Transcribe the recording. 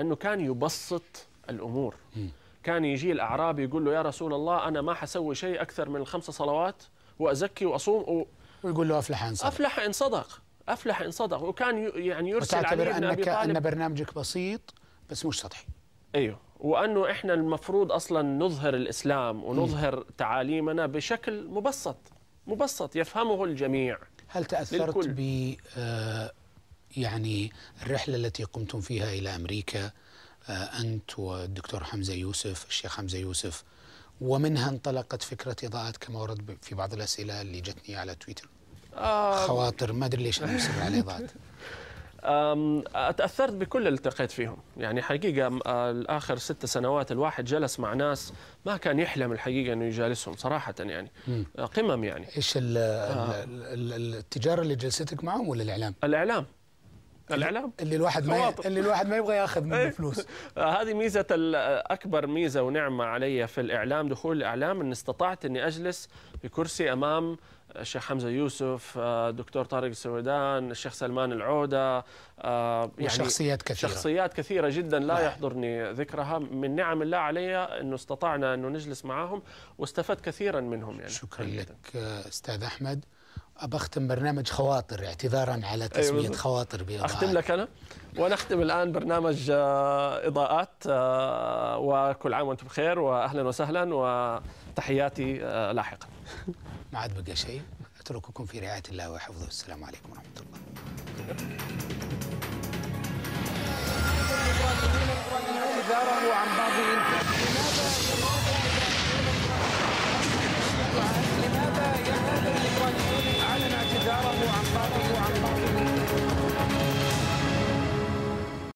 أنه كان يبسط الأمور كان يجي الأعرابي يقول له يا رسول الله أنا ما حسوي شيء أكثر من الخمسة صلوات وأزكي وأصوم و... ويقول له أفلح إن صدق أفلح إن صدق أفلح إن صدق وكان يعني يرسل علي بن أبي طالب أن برنامجك بسيط بس مش سطحي أيوه وأنه إحنا المفروض أصلا نظهر الإسلام ونظهر م. تعاليمنا بشكل مبسط مبسط يفهمه الجميع هل تأثرت ب آه يعني الرحلة التي قمتم فيها إلى أمريكا آه، أنت والدكتور حمزة يوسف الشيخ حمزة يوسف ومنها انطلقت فكرة إضاءة كما ورد في بعض الأسئلة اللي جتني على تويتر خواطر ما أدري ليش أنا مصر على إضاءة أتأثرت بكل اللي التقيت فيهم يعني حقيقة الآخر ست سنوات الواحد جلس مع ناس ما كان يحلم الحقيقة أنه يجالسهم صراحة يعني آه، قمم يعني إيش آه. التجارة اللي جلستك معهم ولا الإعلام؟ الإعلام الاعلام اللي الواحد ما اللي الواحد ما يبغى ياخذ منه إيه. فلوس هذه ميزه اكبر ميزه ونعمه علي في الاعلام دخول الاعلام ان استطعت اني اجلس في كرسي امام الشيخ حمزه يوسف آه، دكتور طارق السويدان الشيخ سلمان العوده آه، يعني شخصيات كثيره شخصيات كثيره جدا لا نعم. يحضرني ذكرها من نعم الله علي انه استطعنا انه نجلس معاهم واستفدت كثيرا منهم يعني شكرا لك آه، استاذ احمد أختم برنامج خواطر اعتذارا على أيوة، تسمية أيوة خواطر بإضاءات أختم لك أنا ونختم الآن برنامج آه، إضاءات آه، وكل عام وأنتم بخير وأهلا وسهلا وتحياتي آه، لاحقا ما عاد بقى شيء أترككم في رعاية الله وحفظه السلام عليكم ورحمة الله